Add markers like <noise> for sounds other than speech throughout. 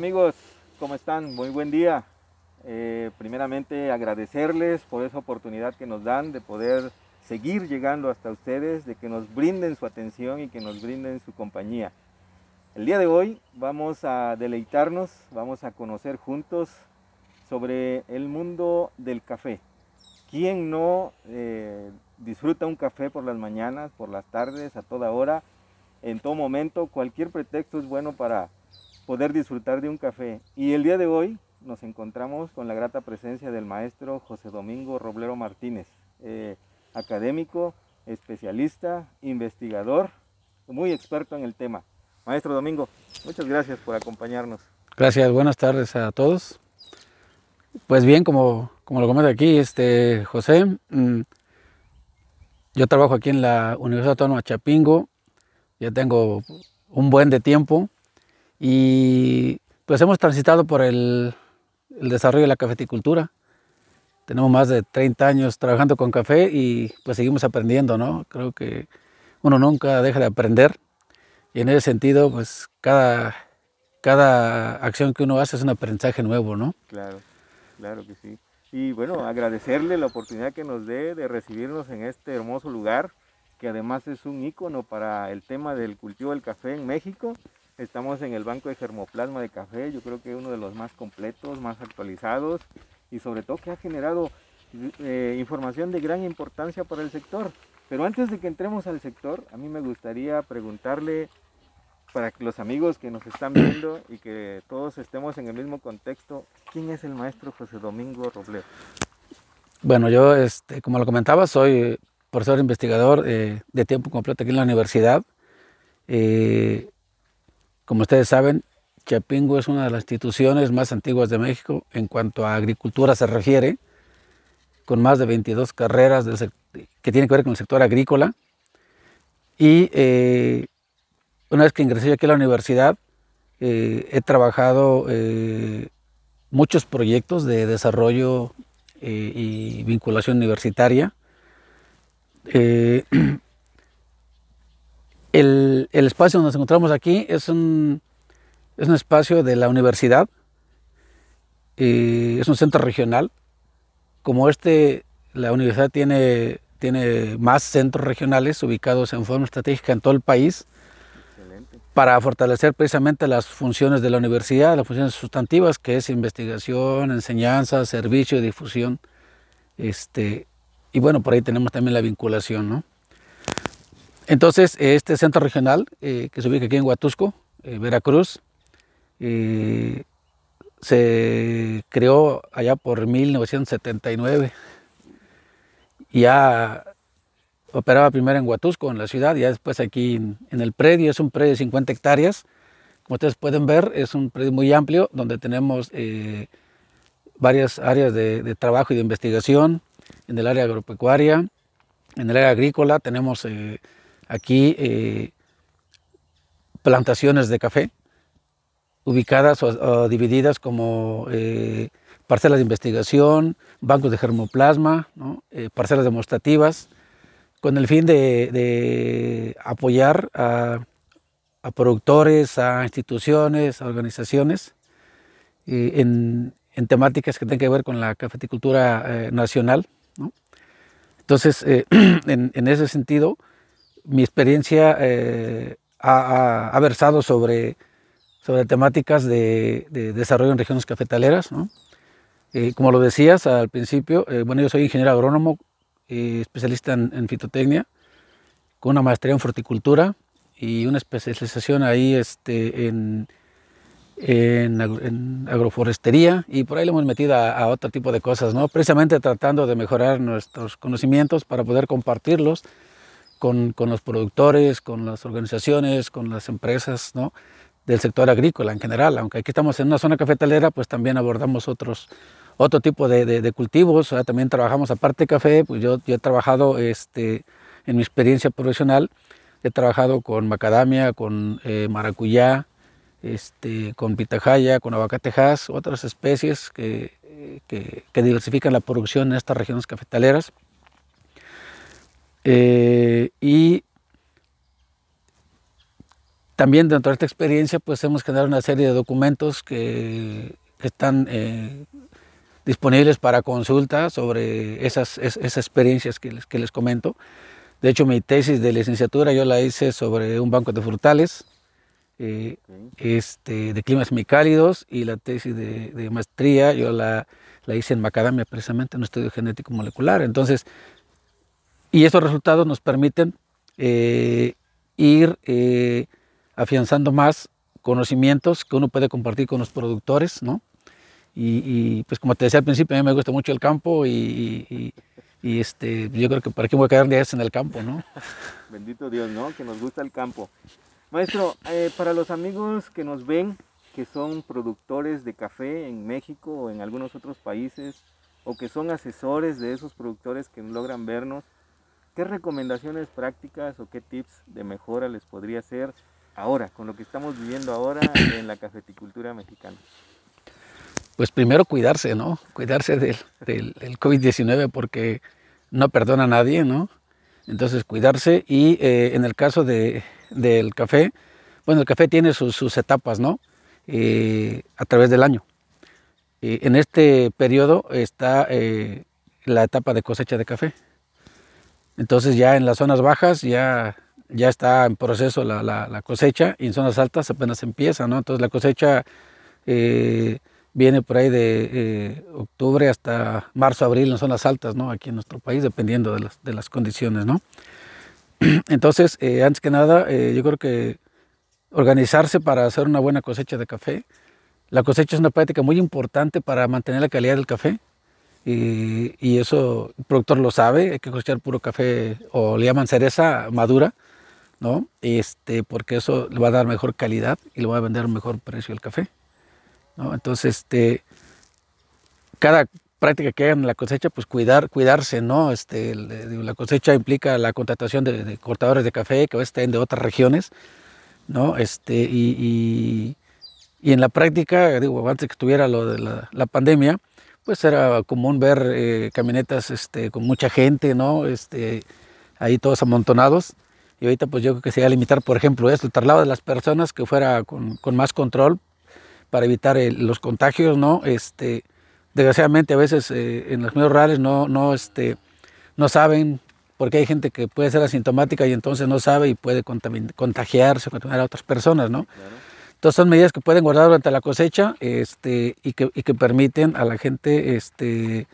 amigos? ¿Cómo están? Muy buen día. Eh, primeramente agradecerles por esa oportunidad que nos dan de poder seguir llegando hasta ustedes, de que nos brinden su atención y que nos brinden su compañía. El día de hoy vamos a deleitarnos, vamos a conocer juntos sobre el mundo del café. ¿Quién no eh, disfruta un café por las mañanas, por las tardes, a toda hora, en todo momento? Cualquier pretexto es bueno para poder disfrutar de un café. Y el día de hoy nos encontramos con la grata presencia del maestro José Domingo Roblero Martínez, eh, académico, especialista, investigador, muy experto en el tema. Maestro Domingo, muchas gracias por acompañarnos. Gracias, buenas tardes a todos. Pues bien, como, lo comenta aquí este, José, mm, yo trabajo aquí en la Universidad Autónoma Chapingo, ya tengo un buen de tiempo y pues hemos transitado por el, desarrollo de la cafeticultura. Tenemos más de 30 años trabajando con café y pues seguimos aprendiendo, ¿no? Creo que uno nunca deja de aprender y en ese sentido, pues cada, cada acción que uno hace es un aprendizaje nuevo, ¿no? Claro, claro que sí. Y bueno, agradecerle la oportunidad que nos dé de recibirnos en este hermoso lugar, que además es un icono para el tema del cultivo del café en México Estamos en el banco de germoplasma de café, yo creo que es uno de los más completos, más actualizados y sobre todo que ha generado eh, información de gran importancia para el sector. Pero antes de que entremos al sector, a mí me gustaría preguntarle para los amigos que nos están viendo y que todos estemos en el mismo contexto, ¿quién es el maestro José Domingo Robledo? Bueno, yo, este, como lo comentaba, soy profesor investigador eh, de tiempo completo aquí en la universidad. Eh, como ustedes saben, Chapingo es una de las instituciones más antiguas de México en cuanto a agricultura se refiere, con más de 22 carreras que tienen que ver con el sector agrícola. Y eh, una vez que ingresé aquí a la universidad, eh, he trabajado eh, muchos proyectos de desarrollo y vinculación universitaria. <clears throat> El, espacio donde nos encontramos aquí es un, es un espacio de la universidad, es un centro regional. Como este, la universidad tiene, tiene más centros regionales ubicados en forma estratégica en todo el país para fortalecer precisamente las funciones de la universidad, las funciones sustantivas que es investigación, enseñanza, servicio y difusión. Este, y bueno, por ahí tenemos también la vinculación, ¿no? Entonces, este centro regional eh, que se ubica aquí en Huatusco, eh, Veracruz, eh, se creó allá por 1979. Ya operaba primero en Huatusco, en la ciudad, ya después aquí en, el predio, es un predio de 50 hectáreas. Como ustedes pueden ver, es un predio muy amplio donde tenemos varias áreas de, trabajo y de investigación, en el área agropecuaria, en el área agrícola tenemos aquí eh, plantaciones de café ubicadas o, divididas como eh, parcelas de investigación, bancos de germoplasma, eh, parcelas demostrativas, con el fin de, apoyar a, productores, a instituciones, a organizaciones en, en, temáticas que tengan que ver con la cafeticultura nacional. Entonces, <clears throat> en ese sentido, mi experiencia eh, ha, versado sobre, sobre temáticas de, desarrollo en regiones cafetaleras. ¿no? Eh, como lo decías al principio, eh, bueno, yo soy ingeniero agrónomo, especialista en, fitotecnia, con una maestría en fruticultura y una especialización ahí este, en, agroforestería y por ahí le hemos metido a, a, otro tipo de cosas, ¿no? precisamente tratando de mejorar nuestros conocimientos para poder compartirlos con, los productores, con las organizaciones, con las empresas ¿no? del sector agrícola en general. Aunque aquí estamos en una zona cafetalera, pues también abordamos otros, otro tipo de, cultivos. Ah, también trabajamos aparte de café, pues yo, he trabajado este, en mi experiencia profesional, he trabajado con macadamia, con eh, maracuyá, este, con pitahaya, con abacatejas, otras especies que, eh, que, que diversifican la producción en estas regiones cafetaleras. Eh, y también dentro de esta experiencia pues hemos generado una serie de documentos que, están eh, disponibles para consulta sobre esas, esas experiencias que les, que les comento. De hecho, mi tesis de licenciatura yo la hice sobre un banco de frutales, eh, este, de climas semicálidos, y la tesis de, maestría yo la, la, hice en macadamia, precisamente en un estudio genético molecular. Entonces, y esos resultados nos permiten eh, ir eh, afianzando más conocimientos que uno puede compartir con los productores, ¿no? Y, pues como te decía al principio, a mí me gusta mucho el campo y, este, yo creo que para qué voy a quedar días en el campo, ¿no? <laughs> Bendito Dios, ¿no? Que nos gusta el campo. Maestro, eh, para los amigos que nos ven, que son productores de café en México o en algunos otros países, o que son asesores de esos productores que logran vernos, ¿Qué recomendaciones prácticas o qué tips de mejora les podría hacer ahora, con lo que estamos viviendo ahora en la cafeticultura mexicana? Pues primero cuidarse, ¿no? Cuidarse del, COVID-19 porque no perdona a nadie, ¿no? Entonces cuidarse y eh, en el caso del café, bueno, el café tiene sus, etapas, ¿no? Eh, a través del año. Eh, en este periodo está la etapa de cosecha de café. Entonces ya en las zonas bajas ya, ya está en proceso la, cosecha y en zonas altas apenas empieza, ¿no? Entonces la cosecha eh, viene por ahí de eh, octubre hasta marzo, abril en zonas altas, ¿no? Aquí en nuestro país, dependiendo de las, condiciones, ¿no? <clears throat> Entonces, eh, antes que nada, yo creo que organizarse para hacer una buena cosecha de café. La cosecha es una práctica muy importante para mantener la calidad del café y, eso el productor lo sabe, hay que cosechar puro café o le llaman cereza madura, ¿no? Este, porque eso le va a dar mejor calidad y le va a vender mejor precio el café, ¿no? Entonces, este, cada práctica que hagan en la cosecha, pues cuidar, cuidarse, ¿no? Este, eh, la cosecha implica la contratación de, cortadores de café que a estén de otras regiones, ¿no? Este, y, y, en la práctica, digo, antes que estuviera lo de la, la pandemia, pues era común ver eh, camionetas este, con mucha gente, ¿no? Este, ahí todos amontonados. Y ahorita pues yo creo que se a limitar, por ejemplo, esto, el traslado de las personas que fuera con, más control para evitar eh, los contagios, ¿no? Este, desgraciadamente a veces eh, en los medios rurales no, no, este, no saben, porque hay gente que puede ser asintomática y entonces no sabe y puede contagiarse, contaminar a otras personas, ¿no? Entonces son medidas que pueden guardar durante la cosecha este, y, que, permiten a la gente este,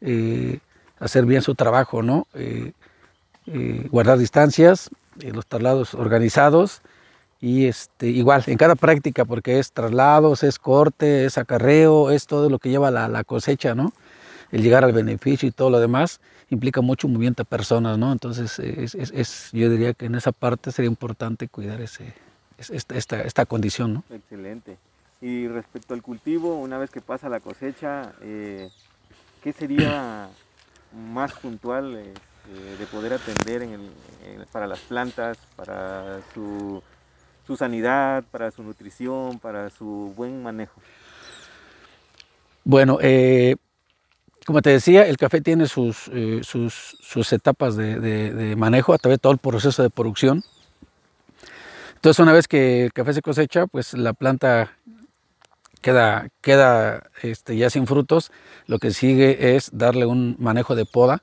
eh, hacer bien su trabajo, ¿no? Eh, eh, guardar distancias, los traslados organizados y este, igual en cada práctica, porque es traslados, es corte, es acarreo, es todo lo que lleva la, la cosecha, ¿no? El llegar al beneficio y todo lo demás implica mucho movimiento de personas, ¿no? Entonces, es, yo diría que en esa parte sería importante cuidar ese, esta, condición. ¿no? Excelente. Y respecto al cultivo, una vez que pasa la cosecha, eh, ¿qué sería más puntual eh, eh, de poder atender para las plantas, para su, sanidad, para su nutrición, para su buen manejo? Bueno, como te decía, el café tiene sus, etapas de, manejo a través de todo el proceso de producción. Entonces una vez que el café se cosecha, pues la planta queda, queda este, ya sin frutos. Lo que sigue es darle un manejo de poda,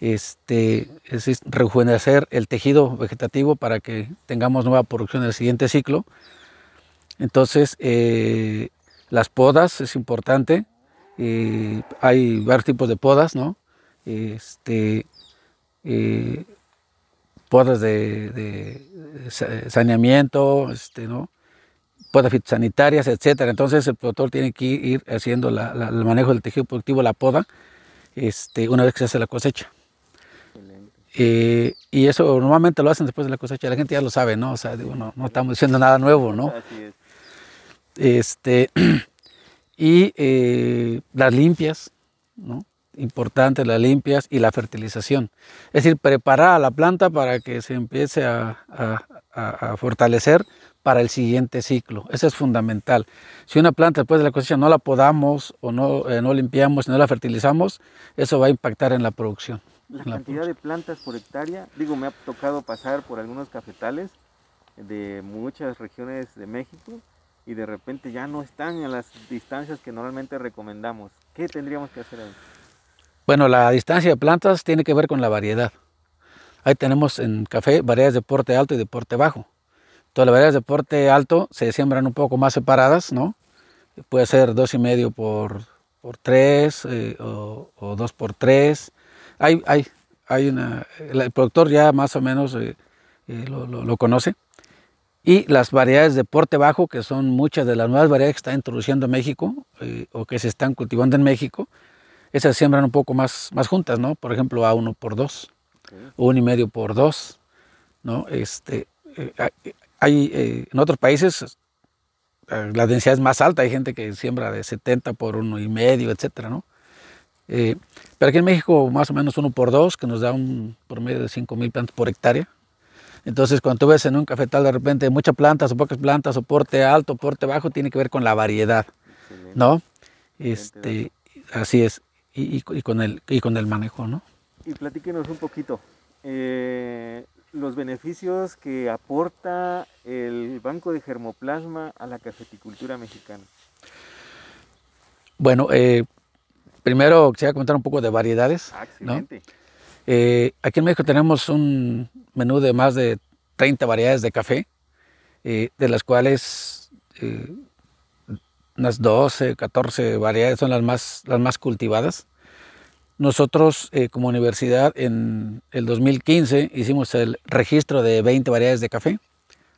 este, es rejuvenecer el tejido vegetativo para que tengamos nueva producción en el siguiente ciclo. Entonces, eh, las podas es importante. Eh, hay varios tipos de podas, ¿no? Este, eh, podas de, saneamiento, este, ¿no? podas fitosanitarias, etcétera. Entonces el productor tiene que ir haciendo el manejo del tejido productivo, la poda, este, una vez que se hace la cosecha. Eh, y eso normalmente lo hacen después de la cosecha, la gente ya lo sabe, ¿no? O sea, no, estamos diciendo nada nuevo, ¿no? Así es. Este, <clears throat> y eh, las limpias, ¿no? importante, las limpias y la fertilización. Es decir, preparar a la planta para que se empiece a, fortalecer para el siguiente ciclo. Eso es fundamental. Si una planta después de la cosecha no la podamos o no, eh, no limpiamos, no la fertilizamos, eso va a impactar en la producción. La, cantidad de plantas por hectárea, digo, me ha tocado pasar por algunos cafetales de muchas regiones de México y de repente ya no están en las distancias que normalmente recomendamos. ¿Qué tendríamos que hacer ahí? Bueno, la distancia de plantas tiene que ver con la variedad. Ahí tenemos en café variedades de porte alto y de porte bajo. Todas las variedades de porte alto se siembran un poco más separadas, ¿no? Puede ser dos y por, por tres eh, o, dos por tres. Hay, hay, hay una, el productor ya más o menos eh, eh, lo, conoce. Y las variedades de porte bajo, que son muchas de las nuevas variedades que están introduciendo México o que se están cultivando en México, esas siembran un poco más, más juntas, ¿no? Por ejemplo, a uno por dos, uno y medio por dos, ¿no? Este, eh, hay, eh, en otros países eh, la densidad es más alta, hay gente que siembra de 70 por uno y medio, etcétera, ¿no? pero aquí en México más o menos uno por dos, que nos da un promedio de 5 mil plantas por hectárea. Entonces, cuando tú ves en un cafetal de repente muchas plantas o pocas plantas, soporte alto, porte bajo, tiene que ver con la variedad, ¿no? Este, así es y, con, el, y con el manejo, ¿no? Y platíquenos un poquito. Eh, los beneficios que aporta el Banco de Germoplasma a la cafeticultura mexicana. Bueno, eh, primero quisiera contar un poco de variedades. Eh, aquí en México tenemos un menú de más de 30 variedades de café, eh, de las cuales unas 12, 14 variedades son las más, las más cultivadas. Nosotros eh, como universidad en el 2015 hicimos el registro de 20 variedades de café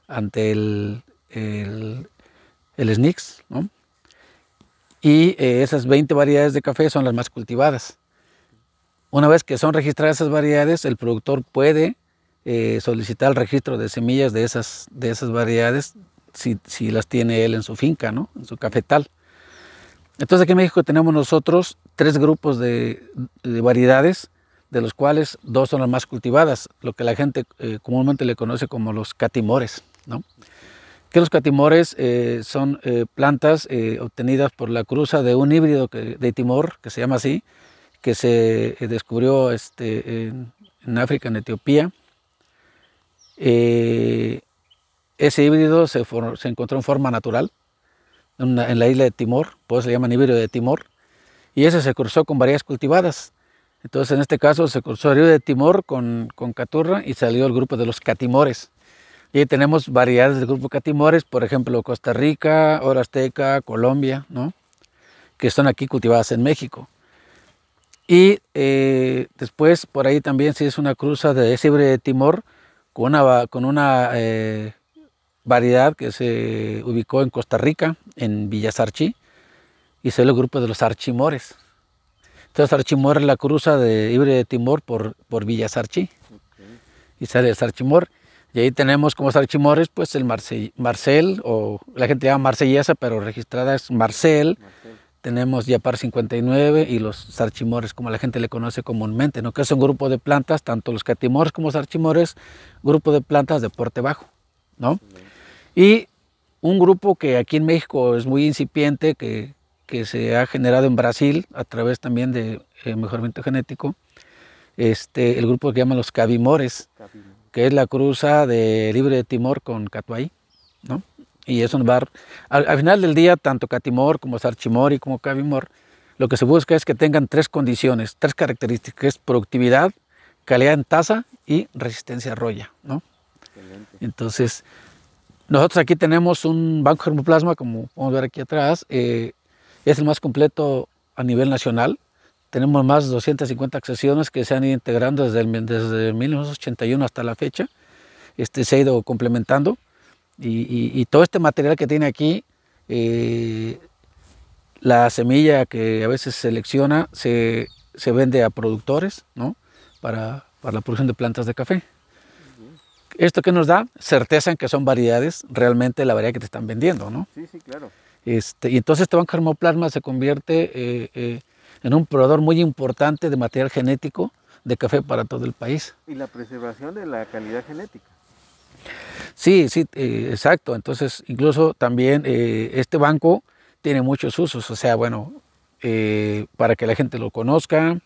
ante el, el, SNICS, y eh, esas 20 variedades de café son las más cultivadas. Una vez que son registradas esas variedades, el productor puede eh, solicitar el registro de semillas de esas, de esas variedades si, las tiene él en su finca, ¿no? En su cafetal. Entonces aquí en México tenemos nosotros tres grupos de, variedades, de los cuales dos son las más cultivadas, lo que la gente eh, comúnmente le conoce como los catimores. ¿no? Que los catimores eh, son eh, plantas obtenidas por la cruza de un híbrido de Timor, que se llama así, que se descubrió este, en, África, en Etiopía. Ese híbrido se, encontró en forma natural en, la isla de Timor, por eso le llaman híbrido de Timor, y ese se cruzó con varias cultivadas. Entonces, en este caso, se cruzó el río de Timor con, con Caturra y salió el grupo de los Catimores. Y ahí tenemos variedades del grupo Catimores, por ejemplo, Costa Rica, Hora Azteca, Colombia, ¿no? que están aquí cultivadas en México. Y eh, después por ahí también se hizo una cruza de ese de Timor con una, con una eh, variedad que se ubicó en Costa Rica, en Villa Sarchi, y se el grupo de los Archimores. Entonces Archimor es la cruza de Ibre de Timor por, por Villa Y sale el archimor. Y ahí tenemos como archimores, pues el Marcel, o la gente llama Marsellesa, pero registrada es Marcel. tenemos Tenemos Yapar 59 y los archimores, como la gente le conoce comúnmente, ¿no? que es un grupo de plantas, tanto los catimores como los archimores grupo de plantas de porte bajo. ¿no? Y un grupo que aquí en México es muy incipiente, que, que se ha generado en Brasil a través también de eh, mejoramiento genético, este, el grupo que llaman los Cabimores, que es la cruza de Libre de Timor con Catuay, ¿no? Y eso nos bar... al, final del día, tanto Catimor como Sarchimor y como Cabimor, lo que se busca es que tengan tres condiciones, tres características, que es productividad, calidad en taza y resistencia a roya, ¿no? Entonces, nosotros aquí tenemos un banco germoplasma, como podemos ver aquí atrás, eh, es el más completo a nivel nacional. Tenemos más de 250 accesiones que se han ido integrando desde, desde 1981 hasta la fecha. Este, se ha ido complementando y, todo este material que tiene aquí, eh, la semilla que a veces selecciona se, vende a productores ¿no? para la producción de plantas de café. ¿Esto que nos da? Certeza en que son variedades realmente la variedad que te están vendiendo, ¿no? Sí, sí, claro. Este, y entonces este Banco Germoplasma se convierte eh, eh, en un proveedor muy importante de material genético de café para todo el país. Y la preservación de la calidad genética. Sí, sí, eh, exacto. Entonces, incluso también este banco tiene muchos usos. O sea, bueno, para que la gente lo conozca,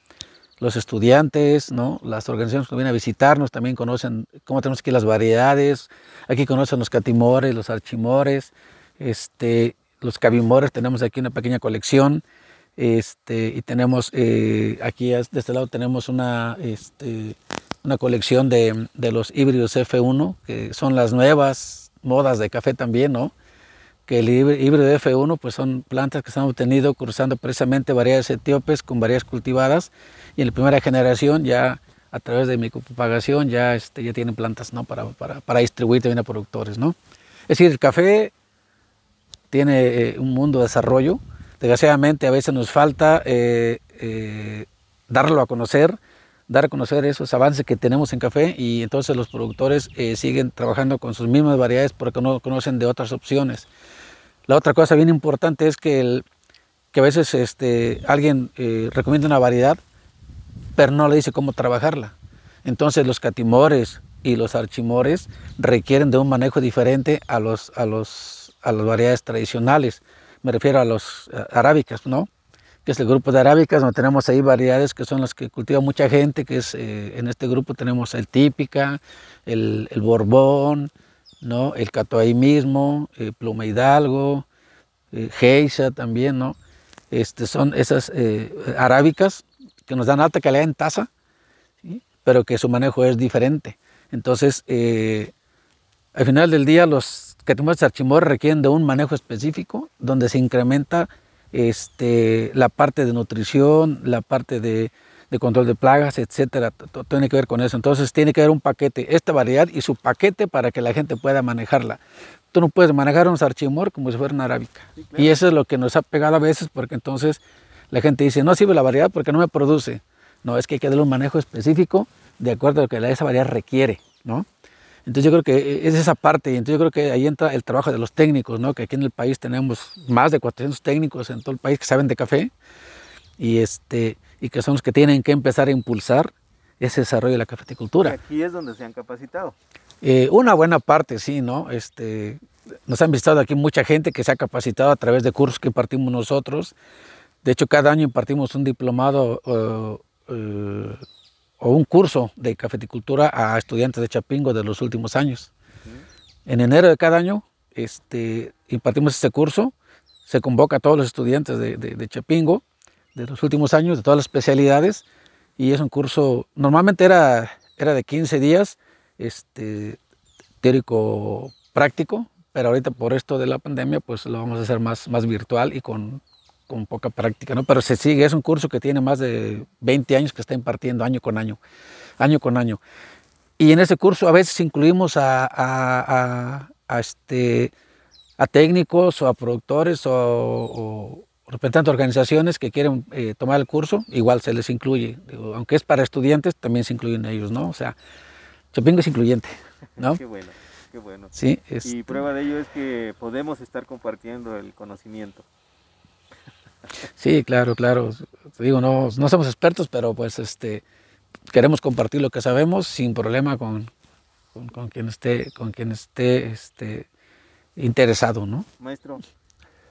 los estudiantes, ¿no? las organizaciones que vienen a visitarnos también conocen cómo tenemos aquí las variedades, aquí conocen los catimores, los archimores, este, los cabimores, tenemos aquí una pequeña colección, este, y tenemos eh, aquí de este lado tenemos una, este, una colección de, de, los híbridos F1, que son las nuevas modas de café también, ¿no? que el híbrido F1 pues son plantas que se han obtenido cruzando precisamente variedades etíopes con variedades cultivadas y en la primera generación ya a través de micropropagación ya, este, ya tienen plantas ¿no? para, para, para distribuir también a productores. ¿no? Es decir, el café tiene eh, un mundo de desarrollo. Desgraciadamente a veces nos falta eh, eh, darlo a conocer, dar a conocer esos avances que tenemos en café y entonces los productores eh, siguen trabajando con sus mismas variedades porque no conocen de otras opciones. La otra cosa bien importante es que, el, que a veces este, alguien eh, recomienda una variedad, pero no le dice cómo trabajarla. Entonces los catimores y los archimores requieren de un manejo diferente a, los, a, los, a las variedades tradicionales, me refiero a las eh, arábicas, ¿no? que es el grupo de arábicas, donde tenemos ahí variedades que son las que cultiva mucha gente, que es eh, en este grupo tenemos el típica, el, el borbón, ¿no? el cato ahí mismo, eh, pluma hidalgo, eh, geisha también, ¿no? Este, son esas eh, arábicas que nos dan alta calidad en taza, pero que su manejo es diferente. Entonces, al final del día, los que tenemos archimor requieren de un manejo específico donde se incrementa este, la parte de nutrición, la parte de, control de plagas, etcétera, tiene que ver con eso. Entonces tiene que haber un paquete, esta variedad y su paquete para que la gente pueda manejarla. Tú no puedes manejar un sarchimor como si fuera una arábica. Y eso es lo que nos ha pegado a veces porque entonces la gente dice, no sirve la variedad porque no me produce. No, es que hay que darle un manejo específico de acuerdo a lo que esa variedad requiere, ¿no? Entonces yo creo que eh, es esa parte y entonces yo creo que ahí entra el trabajo de los técnicos, ¿no? que aquí en el país tenemos más de 400 técnicos en todo el país que saben de café y, este, y que son los que tienen que empezar a impulsar ese desarrollo de la cafeticultura. Y aquí es donde se han capacitado. Eh, una buena parte, sí, ¿no? Este, nos han visitado aquí mucha gente que se ha capacitado a través de cursos que impartimos nosotros. De hecho, cada año impartimos un diplomado eh, o un curso de cafeticultura a estudiantes de Chapingo de los últimos años. En enero de cada año este, impartimos este curso, se convoca a todos los estudiantes de, Chapingo de los últimos años, de todas las especialidades, y es un curso, normalmente era, era de 15 días, este, teórico práctico, pero ahorita por esto de la pandemia, pues lo vamos a hacer más, más virtual y con, con poca práctica, ¿no? Pero se sigue, es un curso que tiene más de 20 años que está impartiendo año con año, año con año. Y en ese curso a veces incluimos a, este, a técnicos o a productores o, o representantes organizaciones que quieren eh, tomar el curso, igual se les incluye. aunque es para estudiantes, también se incluyen ellos, ¿no? O sea, Chopingo es incluyente, ¿no? <laughs> Qué bueno. Sí, Y este prueba de ello es que podemos estar compartiendo el conocimiento. Sí, claro, claro. Digo, no, somos expertos, pero pues este, queremos compartir lo que sabemos sin problema con, con, quien esté, con quien esté este, interesado, ¿no? Maestro,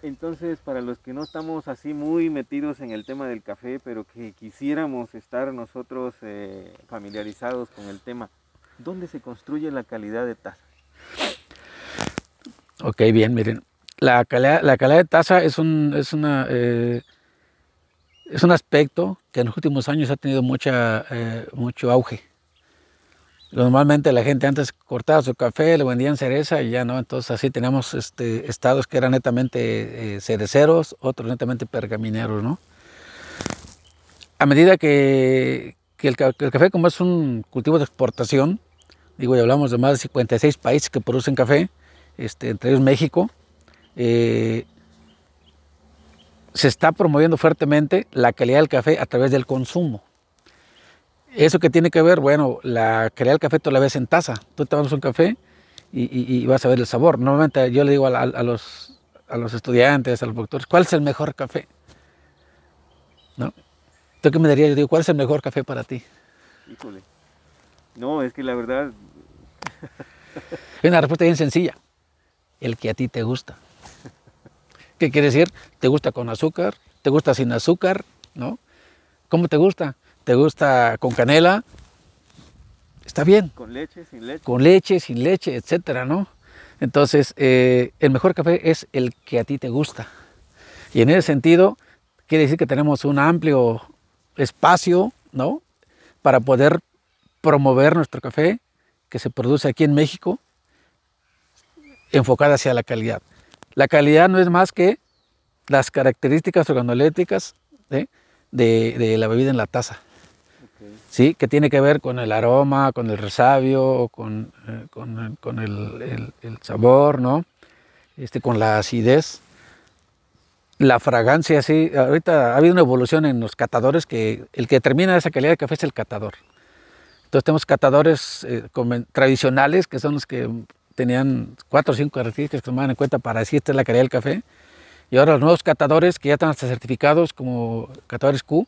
entonces para los que no estamos así muy metidos en el tema del café, pero que quisiéramos estar nosotros eh, familiarizados con el tema, ¿dónde se construye la calidad de taza? Ok, bien, miren. La calidad, de taza es un, es, eh, es un aspecto que en los últimos años ha tenido eh, mucho auge. Normalmente la gente antes cortaba su café, le vendían cereza y ya no. Entonces así teníamos este, estados que eran netamente eh, cereceros, otros netamente pergamineros, ¿no? A medida que, el, café como es un cultivo de exportación, digo, ya hablamos de más de 56 países que producen café, este, entre ellos México, eh, se está promoviendo fuertemente la calidad del café a través del consumo. ¿Eso que tiene que ver? Bueno, la calidad del café tú la ves en taza. Tú te vas un café y, vas a ver el sabor. Normalmente yo le digo a, los, estudiantes, a los productores, ¿cuál es el mejor café? ¿No? ¿Tú qué me darías? Yo digo, ¿cuál es el mejor café para ti? Híjole. No, es que la verdad... es una respuesta bien sencilla. El que a ti te gusta. ¿Qué quiere decir? ¿Te gusta con azúcar? ¿Te gusta sin azúcar? ¿No? ¿Cómo te gusta? ¿Te gusta con canela? Está bien. Con leche, sin leche. Con leche, sin leche, etcétera, ¿no? Entonces, eh, el mejor café es el que a ti te gusta. Y en ese sentido, quiere decir que tenemos un amplio espacio, ¿no? Para poder promover nuestro café que se produce aquí en México, enfocado hacia la calidad. La calidad no es más que las características organoléticas de, la bebida en la taza. ¿Sí? Que tiene que ver con el aroma, con el resabio, con, eh, el, sabor, ¿no? Este, con la acidez. La fragancia, sí. Ahorita ha habido una evolución en los catadores que el que determina esa calidad de café es el catador. Entonces tenemos catadores eh, tradicionales que son los que tenían cuatro o cinco características que tomaban en cuenta para es la calidad del café. Y ahora los nuevos catadores, que ya están hasta certificados como catadores Q,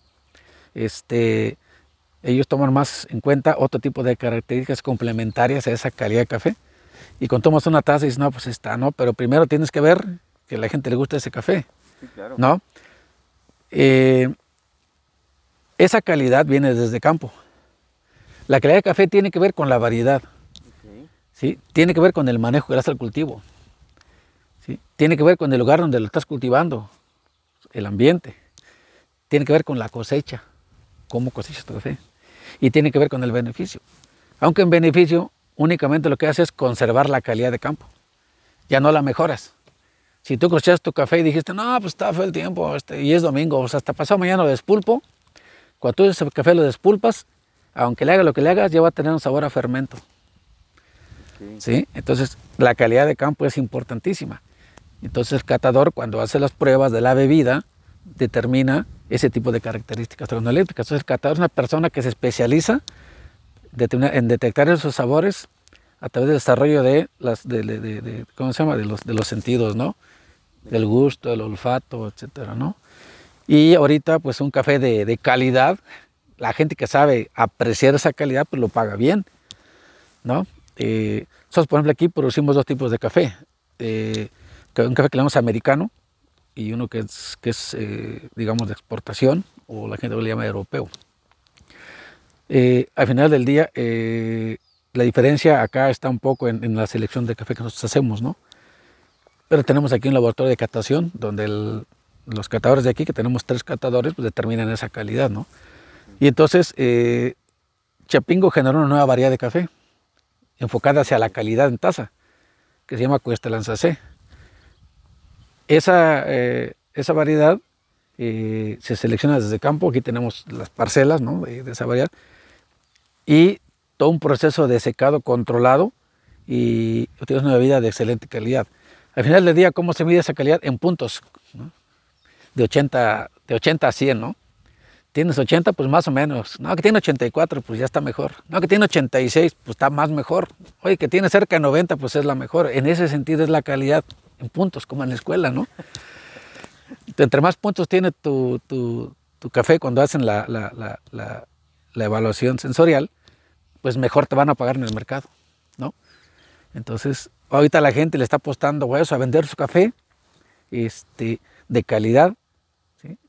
este, ellos toman más en cuenta otro tipo de características complementarias a esa calidad de café. Y cuando tomas una taza y dices, no, pues está, ¿no? Pero primero tienes que ver que a la gente le gusta ese café, ¿no? Eh, esa calidad viene desde campo. La calidad de café tiene que ver con la variedad. Tiene que ver con el manejo que le das al cultivo. ¿sí? Tiene que ver con el lugar donde lo estás cultivando, el ambiente. Tiene que ver con la cosecha, cómo cosechas tu café. Y tiene que ver con el beneficio. Aunque en beneficio únicamente lo que haces es conservar la calidad de campo. Ya no la mejoras. Si tú cosechas tu café y dijiste, no, pues está feo el tiempo este, y es domingo, o sea, hasta pasado mañana lo despulpo. Cuando tú ese café lo despulpas, aunque le hagas lo que le hagas, ya va a tener un sabor a fermento. Entonces, la calidad de campo es importantísima. Entonces, el catador, cuando hace las pruebas de la bebida, determina ese tipo de características organolépticas. Entonces, el catador es una persona que se especializa en detectar esos sabores a través del desarrollo de las de, Los, sentidos, ¿no? Del gusto, el olfato, etcétera, Y ahorita pues un café de, calidad, la gente que sabe apreciar esa calidad pues lo paga bien, ¿no? Eh, por ejemplo, aquí producimos dos tipos de café. Eh, un café que le llamamos americano y uno que es, que es eh, digamos, de exportación, o la gente lo llama europeo. Eh, al final del día, la diferencia acá está un poco en, la selección de café que nosotros hacemos, ¿no? Pero tenemos aquí un laboratorio de catación, donde los catadores de aquí, que tenemos tres catadores, pues determinan esa calidad, ¿no? Y entonces, Chapingo generó una nueva variedad de café, enfocada hacia la calidad en taza, que se llama Cuesta Lanzacé. Eh, esa, variedad eh, se selecciona desde campo, aquí tenemos las parcelas de, esa variedad, y todo un proceso de secado controlado y obtienes una bebida de excelente calidad. Al final del día, ¿cómo se mide esa calidad? En puntos, de, 80, de 80 a 100, ¿no? tienes 80, pues más o menos. No, que tiene 84, pues ya está mejor. No, que tiene 86, pues está más mejor. Oye, que tiene cerca de 90, pues es la mejor. En ese sentido es la calidad en puntos, como en la escuela, ¿no? Entre más puntos tiene tu, café cuando hacen la, evaluación sensorial, pues mejor te van a pagar en el mercado, ¿no? Entonces, ahorita la gente le está apostando a a vender su café este, de calidad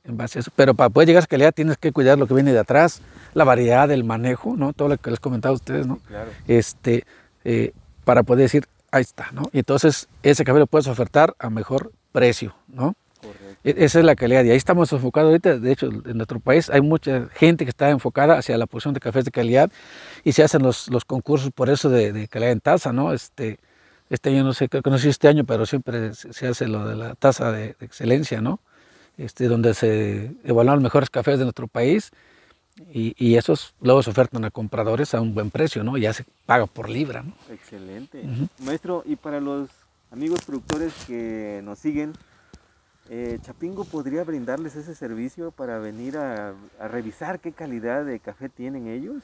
en base eso. Pero para poder llegar a esa calidad tienes que cuidar lo que viene de atrás, la variedad, el manejo, ¿no? Todo lo que les comentaba a ustedes, ¿no? Este, eh, para poder decir, ahí está, ¿no? Y entonces ese café lo puedes ofertar a mejor precio, ¿no? E-, esa es la calidad y ahí estamos enfocados ahorita, de hecho en nuestro país hay mucha gente que está enfocada hacia la producción de cafés de calidad y se hacen los, concursos por eso de, calidad en taza, ¿no? Este, este año no sé, qué no sé este año, pero siempre se hace lo de la taza de, excelencia, ¿no? Este, donde se evalúan los mejores cafés de nuestro país y, esos luego se ofertan a compradores a un buen precio, ¿no? Ya se paga por libra, Excelente. Maestro, y para los amigos productores que nos siguen, eh, Chapingo podría brindarles ese servicio para venir a, a, revisar qué calidad de café tienen ellos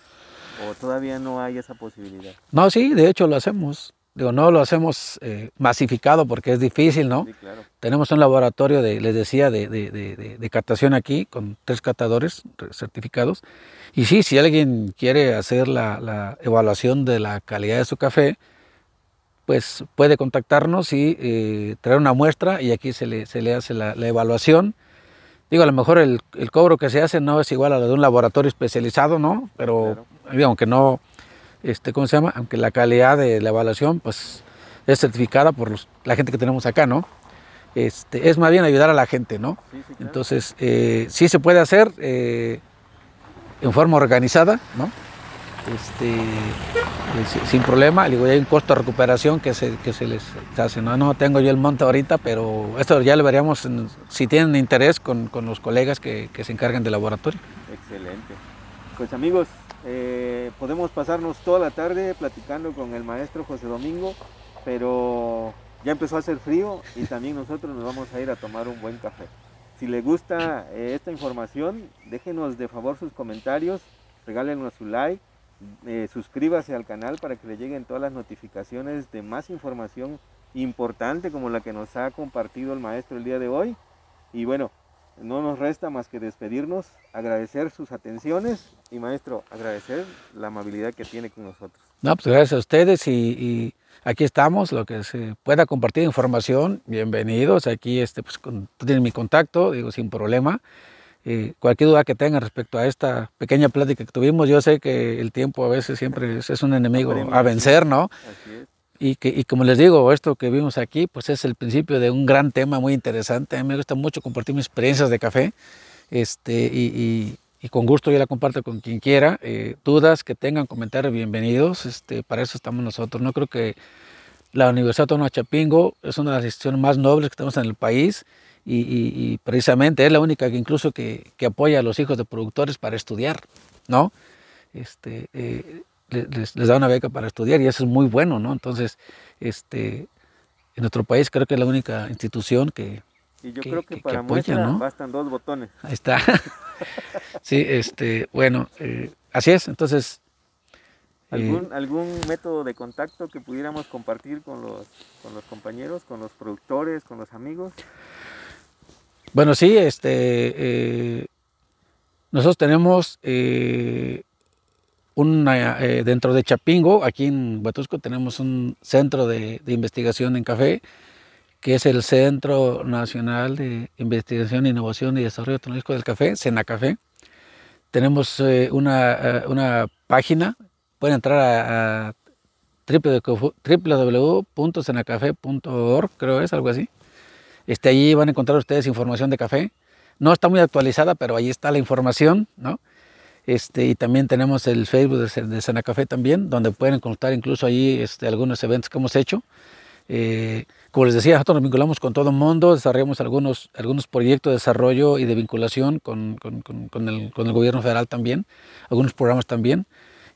o todavía no hay esa posibilidad. No, sí, de hecho lo hacemos. Digo, no lo hacemos eh, masificado porque es difícil, ¿no? Tenemos un laboratorio, de, les decía, de, de, de, aquí con tres catadores certificados. Y sí, si alguien quiere hacer la, la evaluación de la calidad de su café, pues puede contactarnos y eh, traer una muestra y aquí se le, se le hace la, evaluación. Digo, a lo mejor el, cobro que se hace no es igual a lo de un laboratorio especializado, ¿no? Pero aunque no este, ¿cómo se llama? Aunque la calidad de la evaluación, pues, es certificada por la gente que tenemos acá, ¿no? Este, es más bien ayudar a la gente, ¿no? Entonces, eh, sí se puede hacer eh, en forma organizada, ¿no? Este, eh, sin problema, digo, hay un costo de recuperación que se, que se les hace, no, no tengo yo el monto ahorita, pero esto ya lo veríamos si tienen interés con, con los colegas que, que, se encargan del laboratorio. Excelente. Pues amigos, eh, podemos pasarnos toda la tarde platicando con el maestro José Domingo, pero ya empezó a hacer frío y también nosotros nos vamos a ir a tomar un buen café. Si le gusta eh, esta información, déjenos de favor sus comentarios, regálenos su like, eh, suscríbase al canal para que le lleguen todas las notificaciones de más información importante como la que nos ha compartido el maestro el día de hoy. Y bueno, no nos resta más que despedirnos, agradecer sus atenciones y maestro, agradecer la amabilidad que tiene con nosotros. No, pues gracias a ustedes y, aquí estamos, lo que se pueda compartir información, bienvenidos, aquí este, pues, tienen mi contacto, digo, sin problema. cualquier duda que tengan respecto a esta pequeña plática que tuvimos, yo sé que el tiempo a veces siempre es, un enemigo a vencer, ¿no? Y, y como les digo, esto que vimos aquí, pues es el principio de un gran tema muy interesante. A mí me gusta mucho compartir mis experiencias de café. Este, y, con gusto yo la comparto con quien quiera. Eh, dudas que tengan, comentarios, bienvenidos. Este, para eso estamos nosotros. No creo que la Universidad Autónoma Chapingo es una de las instituciones más nobles que tenemos en el país. Y, precisamente es la única que incluso que, apoya a los hijos de productores para estudiar, ¿no? Este, eh, les, da una beca para estudiar y eso es muy bueno, ¿no? Entonces, este, en nuestro país creo que es la única institución que... Y yo creo que, para bastan dos botones. Ahí está. <laughs> sí, este, bueno, eh, así es. Entonces... Eh, ¿Algún, método de contacto que pudiéramos compartir con los, los compañeros, con los productores, con los amigos? Bueno, sí, este, eh, nosotros tenemos eh, dentro de Chapingo, aquí en Huatusco, tenemos un centro de, investigación en café, que es el Centro Nacional de Investigación, Innovación y Desarrollo Tecnológico del Café, Senacafé. Tenemos eh, eh, una, página, pueden entrar a, www.senacafé.org, creo es, algo así. Este, allí van a encontrar ustedes información de café. No está muy actualizada, pero ahí está la información, ¿no? Este, y también tenemos el Facebook de, Sena Café también, donde pueden consultar incluso ahí este, algunos eventos que hemos hecho. Eh, como les decía, nosotros nos vinculamos con todo el mundo, desarrollamos algunos, algunos proyectos de desarrollo y de vinculación con, el, gobierno federal también, algunos programas también,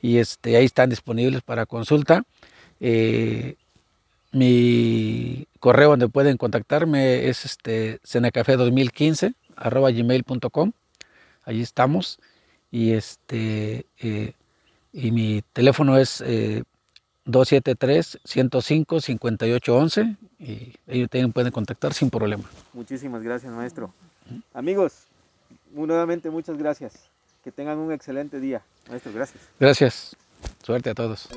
y este, ahí están disponibles para consulta. Eh, mi correo donde pueden contactarme es este, senacafé 2015 gmail.com. Allí estamos y este eh, y mi teléfono es 273-105-5811 eh, y ellos también pueden contactar sin problema. Muchísimas gracias, maestro. Amigos, nuevamente muchas gracias. Que tengan un excelente día. Maestro, gracias. Gracias. Suerte a todos.